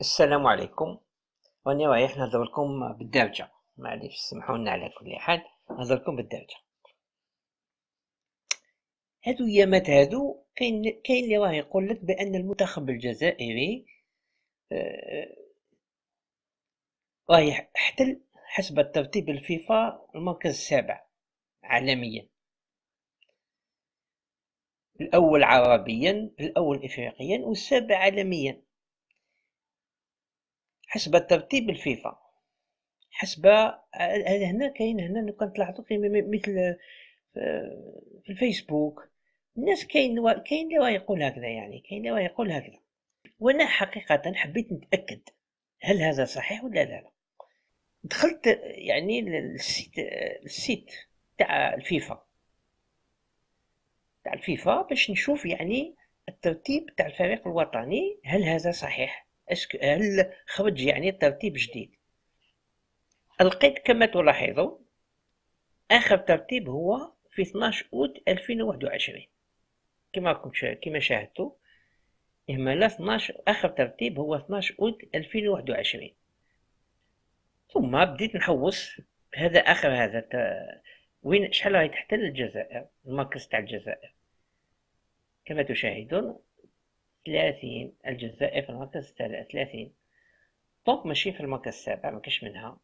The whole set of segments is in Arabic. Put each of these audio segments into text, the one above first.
السلام عليكم وانا رايح نهضر لكم بالدارجه معليش سمحوا لنا على كل حال نهضر لكم بالدارجه هادو يامات هادو كاين كاين اللي راه يقول لك بان المنتخب الجزائري آه، راه يحتل حسب الترتيب الفيفا المركز السابع عالميا الاول عربيا الاول افريقيا والسابع عالميا حسب الترتيب الفيفا حسب آه، هنا كاين هنا كنت لاحظوا كاين مثل آه، في الفيسبوك الناس كاين و... كاين اللي يقول هكذا يعني كاين اللي يقول هكذا وانا حقيقه حبيت نتاكد هل هذا صحيح ولا لا, لا. دخلت يعني للسيت السيت تاع الفيفا تاع الفيفا باش نشوف يعني الترتيب تاع الفريق الوطني هل هذا صحيح اسكو هل خرج يعني ترتيب جديد لقيت كما تلاحظون اخر ترتيب هو في 12 اوت 2021 كما راكم كما شاهدتوا إهمال 12 آخر ترتيب هو 12 أوت 2021 ثم بديت نحوس هذا آخر هذا تا... وين شحال راهي تحتل الجزائر المركز تاع الجزائر كما تشاهدون 30 الجزائر في المركز تاع 30 طوب ماشي في المركز السابع ما كاش منها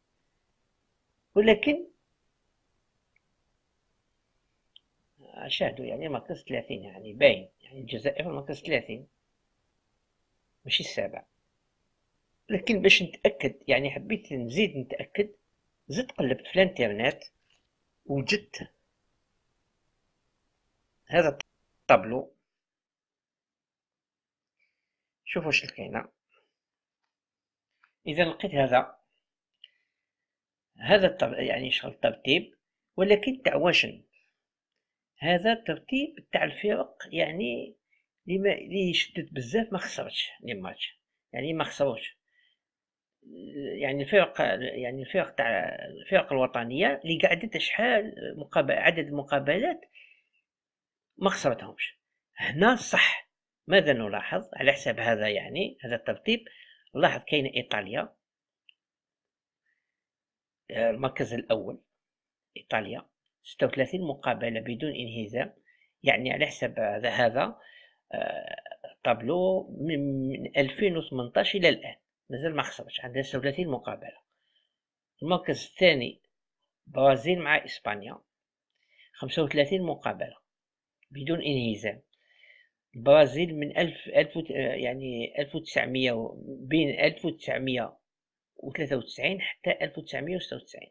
ولكن شاهدوا يعني مركز 30 يعني باين يعني الجزائر مركز 30 ماشي السابع لكن باش نتاكد يعني حبيت نزيد نتاكد زدت قلبت في الانترنت وجدت هذا الطابلو شوفوا واش لقينا اذا لقيت هذا هذا يعني شغل ترتيب ولكن تاع واشن هذا الترتيب تاع الفرق يعني اللي شدت بزاف ما خسرتش لي ماتش يعني ما خسروش يعني الفرق يعني الفرق تاع الفرق الوطنيه اللي قعدت شحال مقابل عدد المقابلات ما خسرتهمش هنا صح ماذا نلاحظ على حسب هذا يعني هذا الترتيب نلاحظ كاين ايطاليا آه، المركز الاول ايطاليا 36 مقابلة بدون انهزام يعني على حسب هذا هذا آه، طابلو من 2018 إلى الآن مازال ما خسرتش عندها 36 مقابلة المركز الثاني برازيل مع إسبانيا 35 مقابلة بدون انهزام البرازيل من ألف, ألف آه، يعني ألف وتسعمية بين ألف وتسعمية وتسعين حتى ألف وتسعمية وستة وتسعين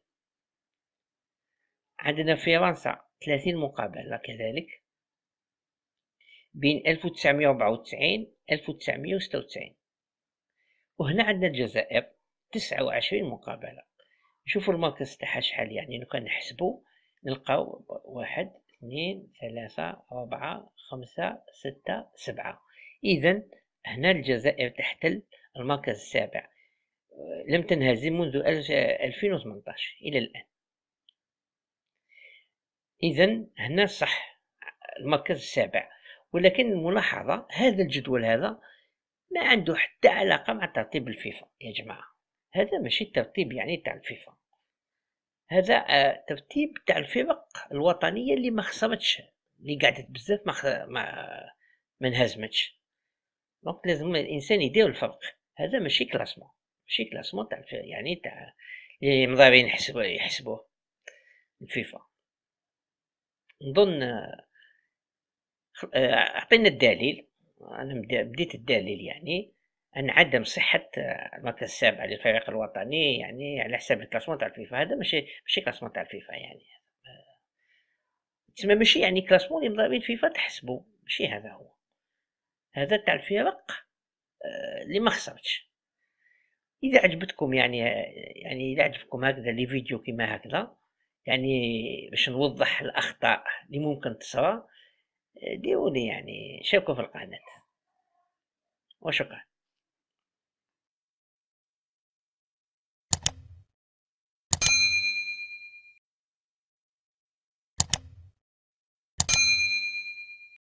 عندنا فرنسا 30 مقابلة كذلك بين 1994 1996 وهنا عندنا الجزائر 29 مقابلة نشوفوا المركز تاعها شحال يعني لو كان نحسبو نلقاو واحد اثنين 3 4 5 6 7 إذا هنا الجزائر تحتل المركز السابع لم تنهزم منذ 2018 إلى الآن اذا هنا صح المركز السابع ولكن الملاحظه هذا الجدول هذا ما عنده حتى علاقه مع ترتيب الفيفا يا جماعه هذا ماشي ترتيب يعني تاع الفيفا هذا آه، ترتيب تاع الفرق الوطنيه اللي ما خسرتش اللي قعدت بزاف ما خ... ما انهزمتش دونك لازم الانسان يدير الفرق هذا ماشي كلاسمون ماشي كلاسمون تاع يعني تاع اللي مضاربين يحسبوه يحسبوه الفيفا نظن عطينا الدليل انا بديت الدليل يعني عن عدم صحه المركز السابع للفريق الوطني يعني على حساب الكلاسمون تاع الفيفا هذا ماشي ماشي كلاسمون تاع الفيفا يعني تسمى ماشي يعني كلاسمون اللي الفيفا تحسبه ماشي هذا هو هذا تاع الفرق آه، اللي ما خسرتش اذا عجبتكم يعني يعني اذا عجبكم هكذا لي فيديو كيما هكذا يعني باش نوضح الاخطاء اللي ممكن تصرى ديرولي يعني شاركوا في القناه وشكرا